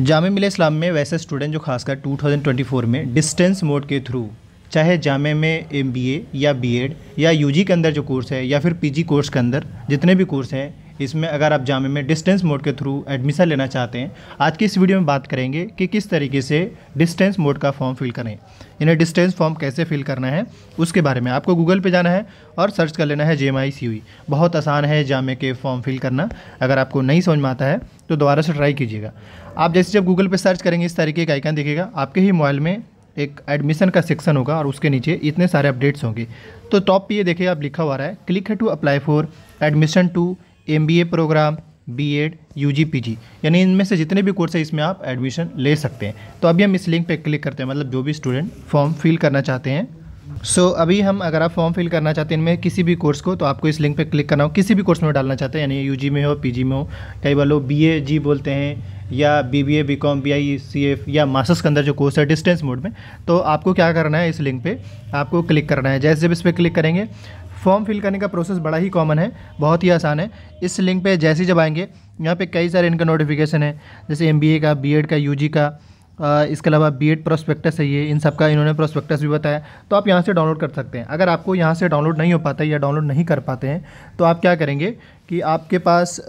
जाम मिल इस्लाम में वैसे स्टूडेंट जो खासकर 2024 में डिस्टेंस मोड के थ्रू चाहे जामे में एम या बी या यू के अंदर जो कोर्स है या फिर पी कोर्स के अंदर जितने भी कोर्स हैं इसमें अगर आप जामे में डिस्टेंस मोड के थ्रू एडमिशन लेना चाहते हैं आज की इस वीडियो में बात करेंगे कि किस तरीके से डिस्टेंस मोड का फॉर्म फिल करें इन्हें डिस्टेंस फॉर्म कैसे फिल करना है उसके बारे में आपको गूगल पे जाना है और सर्च कर लेना है जे एम e। बहुत आसान है जामे के फॉर्म फिल करना अगर आपको नहीं समझ में आता है तो दोबारा से ट्राई कीजिएगा आप जैसे जब गूगल पर सर्च करेंगे इस तरीके का आइकन देखेगा आपके ही मोबाइल में एक एडमिशन का सेक्शन होगा और उसके नीचे इतने सारे अपडेट्स होंगे तो टॉप पे ये देखिए आप लिखा हुआ रहा है click here to apply for admission to M program B Ed U G P G यानी इनमें से जितने भी कोर्स है इसमें आप एडमिशन ले सकते हैं तो अभी हम इस लिंक पे क्लिक करते हैं मतलब जो भी स्टूडेंट फॉर्म फिल करना चाहते हैं सो so, अभी हम अगर आप फॉर्म फिल करना चाहते हैं इनमें किसी भी कोर्स को तो आपको इस लिंक पे क्लिक करना हो किसी भी कोर्स में डालना चाहते हैं यानी यू में हो पी में हो कई बार लोग बी जी बोलते हैं या B B A B com B I C F या मास्टर्स के अंदर जो कोर्स है डिस्टेंस मोड में तो आपको क्या करना है इस लिंक पे आपको क्लिक करना है जैसे जब इस पर क्लिक करेंगे फॉर्म फिल करने का प्रोसेस बड़ा ही कॉमन है बहुत ही आसान है इस लिंक पे जैसे ही जब आएंगे यहाँ पे कई सारे इनका नोटिफिकेशन है जैसे एम का बी का यू का इसके अलावा बी एड प्रोस्पेक्टस है ये इन सब का इन्होंने प्रोस्पेक्टस भी बताया तो आप यहाँ से डाउनलोड कर सकते हैं अगर आपको यहाँ से डाउनलोड नहीं हो पाता या डाउनलोड नहीं कर पाते हैं तो आप क्या करेंगे कि आपके पास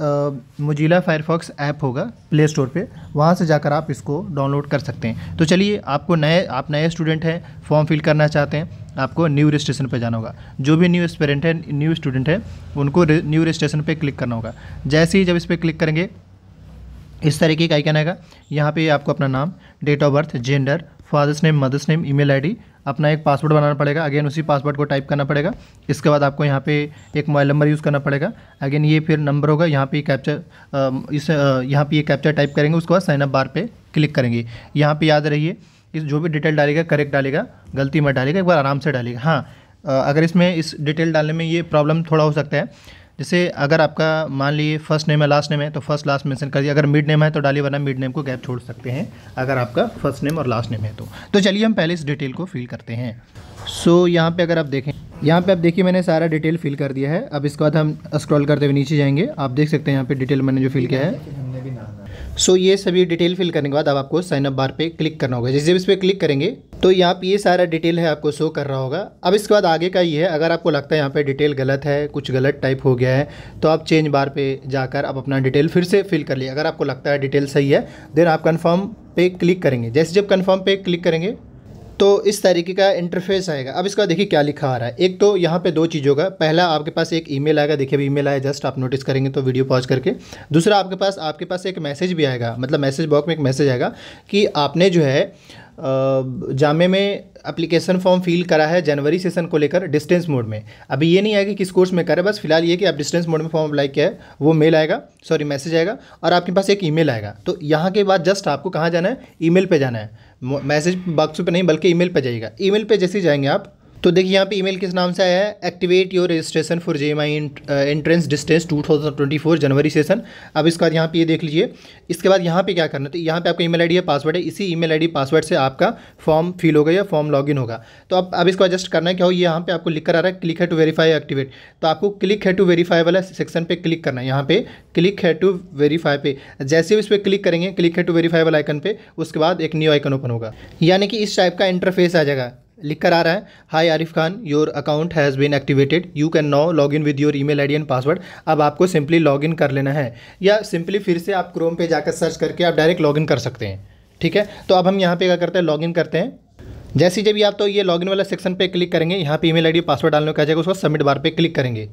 मुजिला फायरफॉक्स ऐप होगा प्ले स्टोर पे वहाँ से जाकर आप इसको डाउनलोड कर सकते हैं तो चलिए आपको नए आप नए स्टूडेंट हैं फॉर्म फिल करना चाहते हैं आपको न्यू रजिस्ट्रेशन पर जाना होगा जो भी न्यू एक्सपेरेंट है न्यू स्टूडेंट है उनको न्यू रजिस्ट्रेशन पर क्लिक करना होगा जैसे ही जब इस पर क्लिक करेंगे इस तरीके का आइकन आएगा यहाँ पे आपको अपना नाम date of birth gender father's name mother's name email ID अपना एक पासवर्ड बनाना पड़ेगा अगेन उसी पासवर्ड को टाइप करना पड़ेगा इसके बाद आपको यहाँ पे एक मोबाइल नंबर यूज़ करना पड़ेगा अगेन ये फिर नंबर होगा यहाँ पे कैप्चर इस यहाँ पे ये कैप्चर टाइप करेंगे उसके बाद साइनअप बार पे क्लिक करेंगे यहाँ पे याद रहिए इस जो भी डिटेल डालेगा करेक्ट डालेगा गलती मत डालेगा एक बार आराम से डालेगा हाँ अगर इसमें इस डिटेल डालने में ये प्रॉब्लम थोड़ा हो सकता है जैसे अगर आपका मान लीजिए फर्स्ट नेम है लास्ट नेम है तो फर्स्ट लास्ट मेंशन कर दिया अगर मिड नेम है तो डाली वरना मिड नेम को गैप छोड़ सकते हैं अगर आपका फर्स्ट नेम और लास्ट नेम है तो तो चलिए हम पहले इस डिटेल को फिल करते हैं सो so, यहाँ पे अगर आप देखें यहाँ पे आप देखिए मैंने सारा डिटेल फिल कर दिया है अब इसके बाद हम स्क्रॉल करते हुए नीचे जाएंगे आप देख सकते हैं यहाँ पर डिटेल मैंने जो फिल किया है सो so, ये सभी डिटेल फिल करने के बाद अब आपको साइन अप बार पे क्लिक करना होगा जैसे इस पर क्लिक करेंगे तो यहाँ पे ये सारा डिटेल है आपको शो कर रहा होगा अब इसके बाद आगे का ये है अगर आपको लगता है यहाँ पे डिटेल गलत है कुछ गलत टाइप हो गया है तो आप चेंज बार पे जाकर आप अपना डिटेल फिर से फिल कर लिए अगर आपको लगता है डिटेल सही है देन आप कन्फर्म पे क्लिक करेंगे जैसे जब कन्फर्म पे क्लिक करेंगे तो इस तरीके का इंटरफेस आएगा अब इसका देखिए क्या लिखा आ रहा है एक तो यहाँ पे दो चीज़ों का पहला आपके पास एक ईमेल आएगा देखिए अभी ईमेल आया जस्ट आप नोटिस करेंगे तो वीडियो पॉज करके दूसरा आपके पास आपके पास एक मैसेज भी आएगा मतलब मैसेज बॉक्स में एक मैसेज आएगा कि आपने जो है जामे में एप्लीकेशन फॉर्म फिल करा है जनवरी सेशन को लेकर डिस्टेंस मोड में अभी ये नहीं आएगा कि किस कोर्स में करें बस फिलहाल ये कि आप डिस्टेंस मोड में फॉर्म अप्लाई किया है वो मेल आएगा सॉरी मैसेज आएगा और आपके पास एक ईमेल आएगा तो यहाँ के बाद जस्ट आपको कहाँ जाना है ईमेल पे जाना है मैसेज बॉक्स पे नहीं बल्कि ईमेल पे जाइएगा ईमेल पे जैसे ही जाएंगे आप तो देखिए यहाँ पे ईमेल किस नाम से आया है activate your registration for J M I entrance distance two thousand twenty four January session अब इसके बाद यहाँ पे ये देख लीजिए इसके बाद यहाँ पे क्या करना है तो यहाँ पे आपका ईमेल आईडी है पासवर्ड है इसी ईमेल आईडी पासवर्ड से आपका फॉर्म फिल होगा या फॉर्म लॉगिन होगा तो अब अब इसको एडजस्ट करना है क्या हो यहाँ पर आपको लिख कर आ रहा है click here to verify activate तो आपको क्लिक है टू वेरीफाई वाला सेक्शन पर क्लिक करना है यहाँ पे क्लिक है टू वेरीफाई पे जैसे भी इस पर क्लिक करेंगे क्लिक है टू वेरीफाई वाला आइकन पे उसके बाद एक न्यू आइकन ओपन होगा यानी कि इस टाइप का इंटरफेस आ जाएगा लिख कर आ रहा है hi Arif Khan your account has been activated you can now log in with your email and password अब आपको सिंपली लॉग इन कर लेना है या सिंपली फिर से आप क्रोम पे जाकर सर्च करके आप डायरेक्ट लॉग इन कर सकते हैं ठीक है तो अब हम यहाँ पे क्या करते हैं लॉग इन करते हैं जैसे जब आप तो ये लॉगिन वाला सेक्शन पे क्लिक करेंगे यहाँ पे ईमेल आईडी पासवर्ड डालने का जाएगा उसको सबमिट बार पे क्लिक करेंगे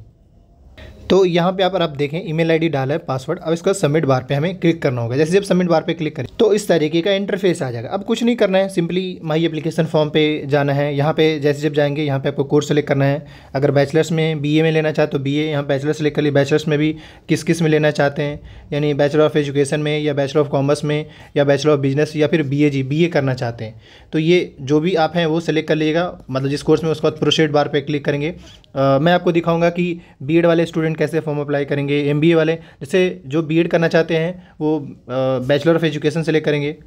तो यहाँ पे आप आप देखें ईमेल आईडी डाला है पासवर्ड अब इसका सबमिट बार पे हमें क्लिक करना होगा जैसे जब सबमिट बार पे क्लिक करें तो इस तरीके का इंटरफेस आ जाएगा अब कुछ नहीं करना है सिंपली माई एप्लीकेशन फॉर्म पे जाना है यहाँ पे जैसे जब जाएंगे यहाँ पे आपको कोर्स सेलेक्ट करना है अगर बैचलर्स में बी में लेना चाहते तो बी ए यहाँ बैचलर सेलेक्ट कर लिए बैचलर्स में भी किस किस में लेना चाहते हैं यानी बैचलर ऑफ एजुकेशन में या बैचलर ऑफ कॉमर्स में या बैचलर ऑफ बिजनेस या फिर बी ए जी बी ए करना चाहते हैं तो ये जो भी आप हैं वो सेलेक्ट कर लीजिएगा मतलब जिस कोर्स में उसके बाद प्रोसेड बार पर क्लिक करेंगे मैं आपको दिखाऊँगा कि बी वाले स्टूडेंट एप्लीकेशन कैसे फॉर्म अप्लाई करेंगे एम वाले जैसे जो बी करना चाहते हैं वो बैचलर ऑफ एजुकेशन से सेलेक्ट करेंगे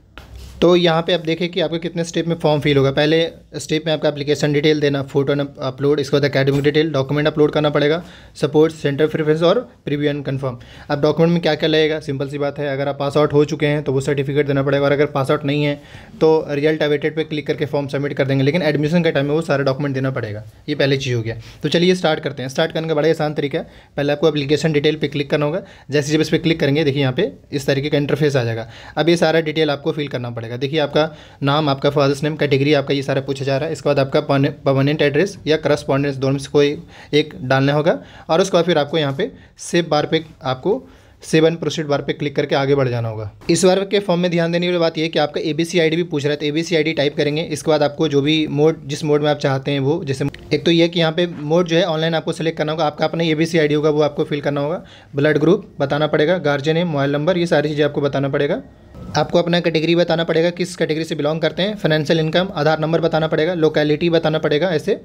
तो यहाँ पे आप देखें कि आपको कितने स्टेप में फॉर्म फिल होगा पहले स्टेप में आपका एप्लीकेशन डिटेल देना फोटो अपलोड इसके बाद अकेडमिक डिटेल डॉक्यूमेंट अपलोड करना पड़ेगा सपोर्ट सेंटर प्रिफ्रेंस और प्रीव्यू एंड कन्फर्म अब डॉक्यूमेंट में क्या क्या लगेगा सिंपल सी बात है अगर आप पास आउट हो चुके हैं तो वो सर्टिफिकेट देना पड़ेगा और अगर पास आउट नहीं है तो रिजल्ट अवेटेड पर क्लिक करके फॉर्म सबमिट कर देंगे लेकिन एडमिशन के टाइम में वो सारा डॉक्यूमेंट देना पड़ेगा ये पहले चीज़ हो गया तो चलिए स्टार्ट करते हैं स्टार्ट करने का बड़ा आसान तरीका है पहले आपको अपलीकेशन डिटेल पर क्लिक करना होगा जैसे जब इस पर क्लिक करेंगे देखिए यहाँ पे इस तरीके का इंटरफेस आ जाएगा अब ये सारा डिटेल आपको फिल करना पड़ेगा जाएगा देखिए आपका नाम आपका फादर्स नेम कैटेगरी आपका ये सारा पूछा जा रहा है इसके बाद आपका परमानेंट एड्रेस या करस्पॉन्डेंस दोनों से कोई एक डालना होगा और उसके बाद फिर आपको यहाँ पे सेव बार पे आपको सेवन प्रोसीड बार पे क्लिक करके आगे बढ़ जाना होगा इस बार के फॉर्म में ध्यान देने वाली बात यह कि आपका ए बी सी आई डी भी पूछ रहा है तो A B C I D type करेंगे इसके बाद आपको जो भी मोड जिस मोड में आप चाहते हैं वो जैसे एक तो ये कि यहाँ पे मोड जो है ऑनलाइन आपको सेलेक्ट करना होगा आपका अपना ए बी सी आई डी होगा वो आपको फिल करना होगा ब्लड ग्रुप बताना पड़ेगा गार्जियन है मोबाइल नंबर ये सारी चीज़ें आपको बताना पड़ेगा आपको अपना कैटेगरी बताना पड़ेगा किस कैटेगरी से बिलोंग करते हैं फाइनेंशियल इनकम आधार नंबर बताना पड़ेगा लोकेलिटी बताना पड़ेगा ऐसे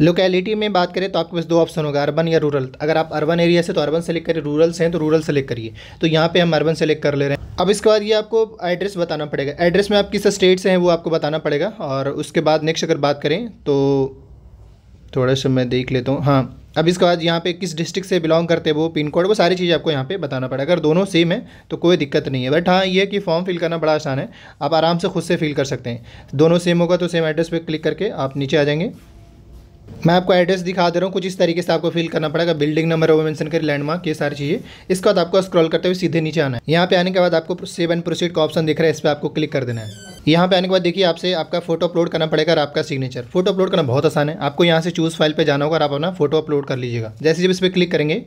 लोकेलिटी में बात करें तो आपके पास दो ऑप्शन होगा अर्बन या रूरल अगर आप अर्बन एरिया से तो अर्बन सेलेक्ट करिए रूरल से हैं तो रूरल सेलेक्ट करिए तो यहाँ पे हम अर्बन सेलेक्ट कर ले रहे हैं अब इसके बाद ये आपको एड्रेस बताना पड़ेगा एड्रेस में आप किस स्टेट से हैं वो आपको बताना पड़ेगा और उसके बाद नेक्स्ट अगर बात करें तो थोड़ा सा मैं देख लेता हूँ हाँ अब इसके बाद यहाँ पे किस डिस्ट्रिक्ट से बिलोंग करते हैं वो पिन कोड वो सारी चीज़ें आपको यहाँ पे बताना पड़ेगा अगर दोनों सेम है तो कोई दिक्कत नहीं है बट हाँ ये कि फॉर्म फिल करना बड़ा आसान है आप आराम से खुद से फिल कर सकते हैं दोनों सेम होगा तो सेम एड्रेस पे क्लिक करके आप नीचे आ जाएंगे मैं आपको एड्रेस दिखा दे रहा हूँ कुछ इस तरीके से आपको फिल करना पड़ेगा बिल्डिंग नंबर वो मेंशन करें लैंडमार्क ये सारी चीज़ें इसके बाद आपको स्क्रॉल करते हुए सीधे नीचे आना है यहाँ पे आने के बाद आपको सेव एंड प्रोसीड का ऑप्शन दिख रहा है इस पर आपको क्लिक कर देना है यहाँ पे आने के बाद देखिए आपसे आपका फोटो अपलोड करना पड़ेगा और आपका सिग्नेचर फोटो अपलोड करना बहुत आसान है आपको यहाँ से चूज़ फाइल पर जाना होगा और आप अपना फोटो अपलोड कर लीजिएगा जैसे जब इस पर क्लिक करेंगे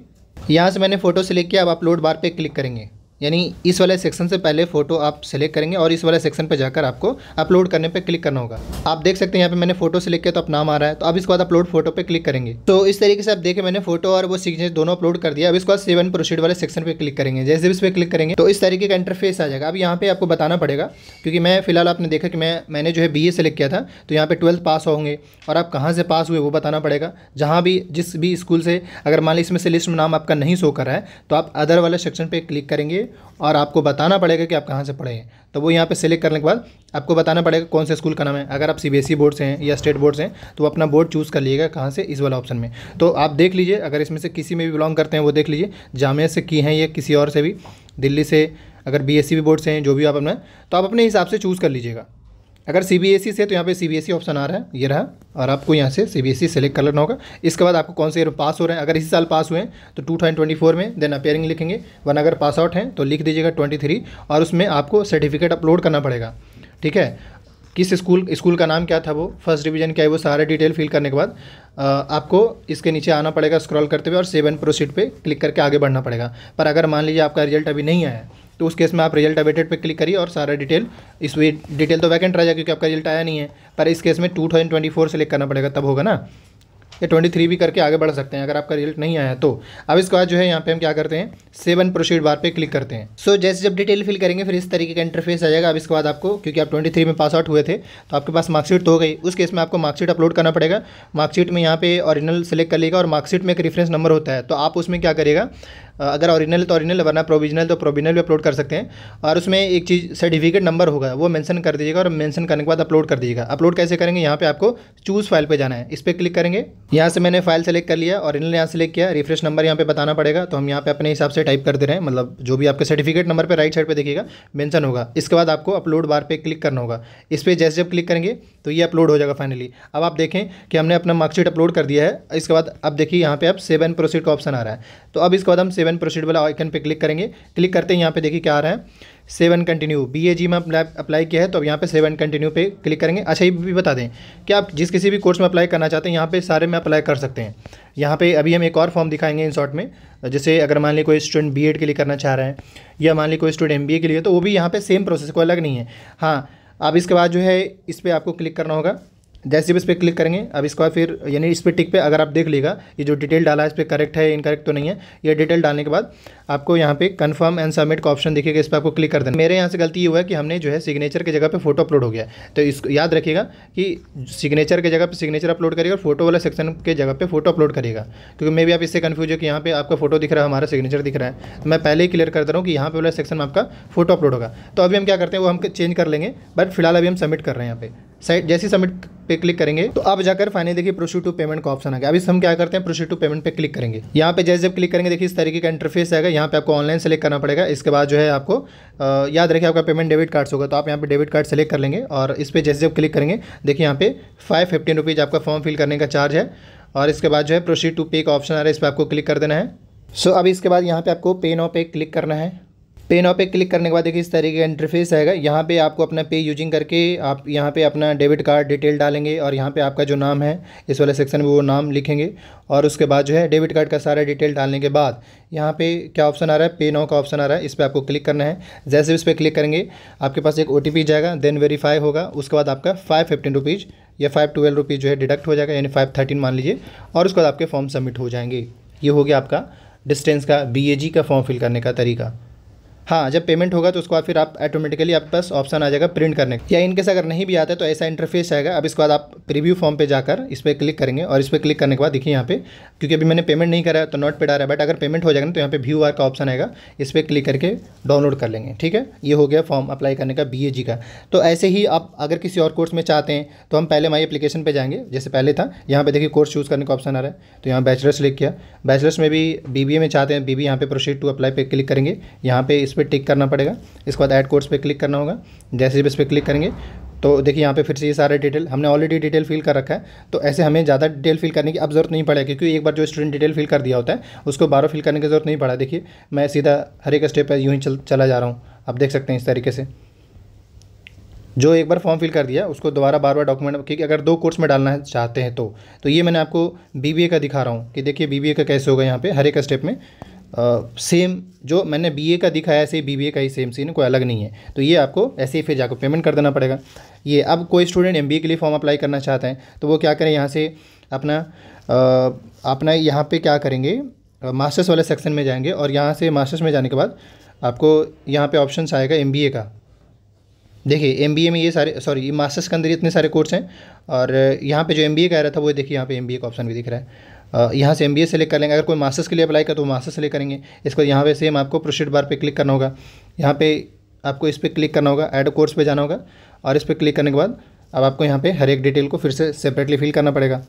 यहाँ से मैंने फोटो सेलेक्ट किया आप अपलोड बार पर क्लिक करेंगे यानी इस वाले सेक्शन से पहले फ़ोटो आप सेलेक्ट करेंगे और इस वाले सेक्शन पर जाकर आपको अपलोड करने पर क्लिक करना होगा आप देख सकते हैं यहाँ पे मैंने फोटो सेलेक्ट किया तो आप नाम आ रहा है तो अब इसके बाद अपलोड फोटो पे क्लिक करेंगे तो इस तरीके से आप देखें मैंने फोटो और वो सिग्नेचर दोनों अपलोड कर दिया अब इसके बाद सेवन प्रोसीड वाले सेक्शन पर क्लिक करेंगे जैसे इस पर क्लिक करेंगे तो इस तरीके का इंटरफेस आ जाएगा अब यहाँ पर आपको बताना पड़ेगा क्योंकि मैं फिलहाल आपने देखा कि मैं मैंने जो है बी सेलेक्ट किया था तो यहाँ पर ट्वेल्थ पास होंगे और आप कहाँ से पास हुए वो बताना पड़ेगा जहाँ भी जिस भी स्कूल से अगर मान लीजिए इसमें से लिस्ट में नाम आपका नहीं शो कर रहा है तो आप अदर वाले सेक्शन पर क्लिक करेंगे और आपको बताना पड़ेगा कि आप कहाँ से पढ़े हैं तो वो यहाँ पे सेलेक्ट करने के बाद आपको बताना पड़ेगा कौन से स्कूल का नाम है अगर आप सी बोर्ड से हैं या स्टेट बोर्ड से हैं तो अपना बोर्ड चूज़ कर लीजिएगा कहाँ से इस वाला ऑप्शन में तो आप देख लीजिए अगर इसमें से किसी में भी बिलोंग करते हैं वो देख लीजिए जामिया से की हैं या किसी और से भी दिल्ली से अगर बी e भी बोर्ड से हैं जो भी आप अपना तो आप अपने हिसाब से चूज़ कर लीजिएगा अगर सी बी एस ई से तो यहाँ पे C B S E option आ रहा है ये रहा और आपको यहाँ से C B S E select कर लेना होगा इसके बाद आपको कौन से ईयर पास हो रहे हैं अगर इसी साल पास हुए हैं तो टू थाउजेंड ट्वेंटी फोर में देन अपेयरिंग लिखेंगे वन अगर पास आउट हैं तो लिख दीजिएगा ट्वेंटी थ्री और उसमें आपको सर्टिफिकेट अपलोड करना पड़ेगा ठीक है किस स्कूल स्कूल का नाम क्या था वो फर्स्ट डिवीजन क्या है वो सारे डिटेल फिल करने के बाद आपको इसके नीचे आना पड़ेगा स्क्रॉल करते हुए और सेवन प्रोसीड पे क्लिक करके आगे बढ़ना पड़ेगा पर अगर मान लीजिए आपका रिजल्ट अभी नहीं आया तो उस केस में आप रिजल्ट अवेटेड पर क्लिक करिए और सारा डिटेल इस वे डिटेल तो वैकेंट रह जाए क्योंकि आपका रिजल्ट आया नहीं है पर इस केस में two thousand twenty four select करना पड़ेगा तब होगा ना या ट्वेंटी थ्री भी करके आगे बढ़ सकते हैं अगर आपका रिजल्ट नहीं आया तो अब इसके बाद जो है यहाँ पे हम क्या करते हैं सेवन प्रोसीड बार पे क्लिक करते हैं सो so, जैसे जब डिटेल फिल करेंगे फिर इस तरीके का इंटरफेस आ जाएगा अब इसके बाद आपको क्योंकि आप ट्वेंटी थ्री में पास आउट हुए थे तो आपके पास मार्कशीट तो हो गई उस केस में आपको मार्कशीट अपलोड करना पड़ेगा मार्कशीट में यहाँ पे ऑरिजिनल सेलेक्ट कर लेगा और मार्कशीट में एक रेफरेंस नंबर होता है तो आप उसमें क्या करेगा अगर ओरिजिनल तो ओरिजिनल वरना प्रोविजनल तो प्रोविजनल भी अपलोड कर सकते हैं और उसमें एक चीज़ सर्टिफिकेट नंबर होगा वो मेंशन कर दीजिएगा और मेंशन करने के बाद अपलोड कर दीजिएगा अपलोड कैसे करेंगे यहाँ पे आपको चूज़ फाइल पे जाना है इस पर क्लिक करेंगे यहाँ से मैंने फाइल सेलेक्ट कर लिया ऑरिजिनल यहाँ सेलेक्ट किया रिफ्रेश नंबर यहाँ पर बताना पड़ेगा तो हम यहाँ पर अपने हिसाब से टाइप कर दे रहे हैं मतलब जो भी आपके सर्टिफिकेट नंबर पर राइट साइड पर देखिएगा मैंसन होगा इसके बाद आपको अपलोड बार पर क्लिक करना होगा इस पर जैसे जब क्लिक करेंगे तो ये अपलोड हो जाएगा फाइनली अब आप देखें कि हमने अपना मार्कशीट अपलोड कर दिया है इसके बाद अब देखिए यहाँ पे अब सेवन प्रोसीड का ऑप्शन आ रहा है तो अब इसके बाद हम सेवन सेवन प्रोसीड वाला आइकन पे क्लिक करेंगे क्लिक करते हैं यहाँ पे देखिए क्या आ रहा है save and continue B A G में अप्लाई किया है तो अब यहाँ पे सेवन कंटिन्यू पे क्लिक करेंगे अच्छा ये भी बता दें कि आप जिस किसी भी कोर्स में अप्लाई करना चाहते हैं यहाँ पे सारे में अप्लाई कर सकते हैं यहाँ पे अभी हम एक और फॉर्म दिखाएंगे इन शॉर्ट में जैसे अगर मान ली कोई स्टूडेंट बी के लिए करना चाह रहे हैं या मान ली कोई स्टूडेंट एम के लिए तो वो भी यहाँ पर सेम प्रोसेस को अलग नहीं है हाँ अब इसके बाद जो है इस पर आपको क्लिक करना होगा जैसे भी इस पर क्लिक करेंगे अब इसके बाद फिर यानी इस पर टिक पे अगर आप देख लीजिएगा ये जो डिटेल डाला है इस पर करेक्ट है इनकरेक्ट तो नहीं है ये डिटेल डालने के बाद आपको यहाँ पे कन्फर्म एंड सबमिट का ऑप्शन दिखेगा इस पर आपको क्लिक कर देना मेरे यहाँ से गलती ये हुआ है कि हमने जो है सिग्नेचर की जगह पर फोटो अपलोड हो गया तो इसको याद रखिएगा कि सिग्नेचर की जगह पर सिग्नेचर अपलोड करिएगा फोटो वाला सेक्शन के जगह पर फोटो अपलोड करिएगा क्योंकि मे भी आप इससे कन्फ्यूज हो कि यहाँ पर आपका फोटो दिख रहा है हमारा सिग्नेचर दिख रहा है तो मैं पहले ही क्लियर कर दे रहा हूँ कि यहाँ पे वाला सेक्शन में आपका फोटो अपलोड होगा तो अभी हम क्या करते हैं वो हम चेंज कर लेंगे बट फिलहाल अभी हम सबमिट कर रहे हैं यहाँ पर साइट जैसी सबमिट पे क्लिक करेंगे तो आप जाकर फाइनली देखिए प्रोसीड टू पेमेंट का ऑप्शन आ गया अभी हम क्या करते हैं प्रोसीड टू पेमेंट पे क्लिक करेंगे यहाँ पे जैसे जब क्लिक करेंगे देखिए इस तरीके का इंटरफेस आएगा यहाँ पे आपको ऑनलाइन सेलेक्ट करना पड़ेगा इसके बाद जो है आपको आ, याद रखिए आपका पेमेंट डेबिट कार्ड होगा तो आप यहाँ पे डेबिट कार्ड सेलेक्ट कर लेंगे और इस पर जैसे जब क्लिक करेंगे देखिए यहाँ पे फाइव फिफ्टीन रुपीज़ आपका फॉर्म फिल करने का चार्ज है और इसके बाद जो है प्रोसीड टू पे का ऑप्शन आ रहा है इस पर आपको क्लिक कर देना है सो अब इसके बाद यहाँ पे आपको पे नाउ पे क्लिक करना है पे नाउ पे क्लिक करने के बाद देखिए इस तरीके का इंटरफेस आएगा यहाँ पे आपको अपना पे यूजिंग करके आप यहाँ पे अपना डेबिट कार्ड डिटेल डालेंगे और यहाँ पे आपका जो नाम है इस वाले सेक्शन में वो नाम लिखेंगे और उसके बाद जो है डेबिट कार्ड का सारा डिटेल डालने के बाद यहाँ पे क्या ऑप्शन आ रहा है पे नाउ का ऑप्शन आ रहा है इस पर आपको क्लिक करना है जैसे इस पर क्लिक करेंगे आपके पास एक ओ जाएगा देन वेरीफाई होगा उसके बाद आपका फाइव फिफ्टीन रुपीज़ या फाइव ट्वेल्व रुपीज़ जो है डिडक्ट हो जाएगा यानी फाइव थर्टीन मान लीजिए और उसके बाद आपके फॉर्म सबमिट हो जाएंगे ये हो गया आपका डिस्टेंस का बी का फॉर्म फिल करने का तरीका हाँ जब पेमेंट होगा तो उसके बाद फिर आप ऑटोमेटिकली आपके पास ऑप्शन आ जाएगा प्रिंट करने का या इनकेस अगर नहीं भी आता है तो ऐसा इंटरफेस आएगा अब इसके बाद आप प्रीव्यू फॉर्म पर जाकर इस पर क्लिक करेंगे और इस पर क्लिक करने के बाद देखिए यहाँ पे क्योंकि अभी मैंने पेमेंट नहीं करा तो नॉट पे आ रहा है बट अगर पेमेंट हो जाएगा ना तो यहाँ पे व्यू आर का ऑप्शन आएगा इस पर क्लिक करके डाउनलोड कर लेंगे ठीक है ये हो गया फॉर्म अप्लाई करने का बी जी का तो ऐसे ही आप अगर किसी और कोर्स में चाहते हैं तो हम पहले माई अपलीकेशन पर जाएंगे जैसे पहले था यहाँ पर देखिए कोर्स चूज़ करने का ऑप्शन आ रहा है तो यहाँ बैचलर्स लिख किया बैचलर्स में भी बी में चाहते हैं बी बी यहाँ पर प्रोसीड टू अप्लाई पर क्लिक करेंगे यहाँ पर इस पे टिक करना पड़ेगा इसके बाद ऐड कोर्स पे क्लिक करना होगा जैसे भी इस पर क्लिक करेंगे तो देखिए यहाँ पे फिर से ये सारे डिटेल हमने ऑलरेडी डिटेल फिल कर रखा है तो ऐसे हमें ज़्यादा डिटेल फिल करने की अब जरूरत नहीं पड़ेगी क्योंकि एक बार जो स्टूडेंट डिटेल फिल कर दिया होता है उसको बारह फिल करने की जरूरत नहीं पड़ा देखिए मैं सीधा हर एक स्टेप पर यूँ ही चल, चला जा रहा हूँ आप देख सकते हैं इस तरीके से जो एक बार फॉर्म फिल कर दिया उसको दोबारा बार बार डॉक्यूमेंट क्योंकि अगर दो कोर्स में डालना है चाहते हैं तो तो ये मैंने आपको बीबीए का दिखा रहा हूँ कि देखिए बीबीए का कैसे होगा यहाँ पे हर एक स्टेप में सेम जो मैंने बीए का दिखाया ऐसे बी बीबीए का ही सेम सीन कोई अलग नहीं है तो ये आपको ऐसे ही फिर जाकर पेमेंट कर देना पड़ेगा ये अब कोई स्टूडेंट एमबीए के लिए फॉर्म अप्लाई करना चाहते हैं तो वो क्या करें यहाँ से अपना आ, अपना यहाँ पे क्या करेंगे मास्टर्स वाले सेक्शन में जाएंगे और यहाँ से मास्टर्स में जाने के बाद आपको यहाँ पे ऑप्शन आएगा एम का देखिए एम में ये सारे सॉरी मास्टर्स के अंदर इतने सारे कोर्स हैं और यहाँ पे जो एम कह रहा था वो देखिए यहाँ पे एम का ऑप्शन भी दिख रहा है यहाँ से एम बी ए सेलेक्ट कर लेंगे अगर कोई मास्टर्स के लिए अप्लाई कर तो मास्टर्स सेलेक्ट करेंगे इसको यहाँ पे सेम आपको प्रोसीड बार पे क्लिक करना होगा यहाँ पे आपको इस पर क्लिक करना होगा ऐड कोर्स पे जाना होगा और इस पर क्लिक करने के बाद अब आपको यहाँ पे हर एक डिटेल को फिर से सेपरेटली फिल करना पड़ेगा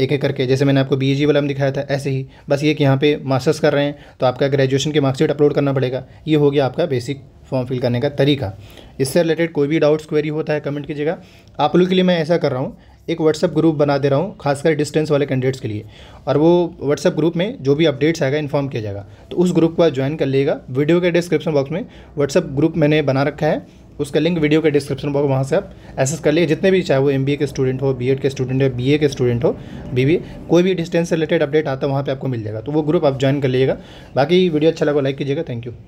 एक एक करके जैसे मैंने आपको बी जी e वाला हम दिखाया था ऐसे ही बस ये कि यहाँ पर मास्टर्स कर रहे हैं तो आपका ग्रेजुएशन के मार्कशीट अपलोड करना पड़ेगा ये हो गया आपका बेसिक फॉर्म फिल करने का तरीका इससे रिलेटेड कोई भी डाउट्स क्वेरी होता है कमेंट कीजिएगा आप लोग के लिए मैं ऐसा कर रहा हूँ एक व्हाट्सअप ग्रुप बना दे रहा हूँ खासकर डिस्टेंस वाले कैंडिडेट्स के लिए और वो व्हाट्सअप ग्रुप में जो भी अपडेट्स आएगा इन्फॉर्म किया जाएगा तो उस ग्रुप को आप ज्वाइन कर लीजिएगा वीडियो के डिस्क्रिप्शन बॉक्स में व्हाट्सअप ग्रुप मैंने बना रखा है उसका लिंक वीडियो के डिस्क्रिप्शन बॉक्स वहाँ से आप एसेस कर लिए जितने भी चाहे वो एम के स्टूडेंट हो बी के स्टूडेंट हो बी के स्टूडेंट हो बी कोई भी डिस्टेंस से रिलेटेड अपडेट आता है वहाँ पर आपको मिल जाएगा तो वो ग्रुप आप ज्वाइन कर लिएगा बाकी वीडियो अच्छा लगा लाइक कीजिएगा थैंक यू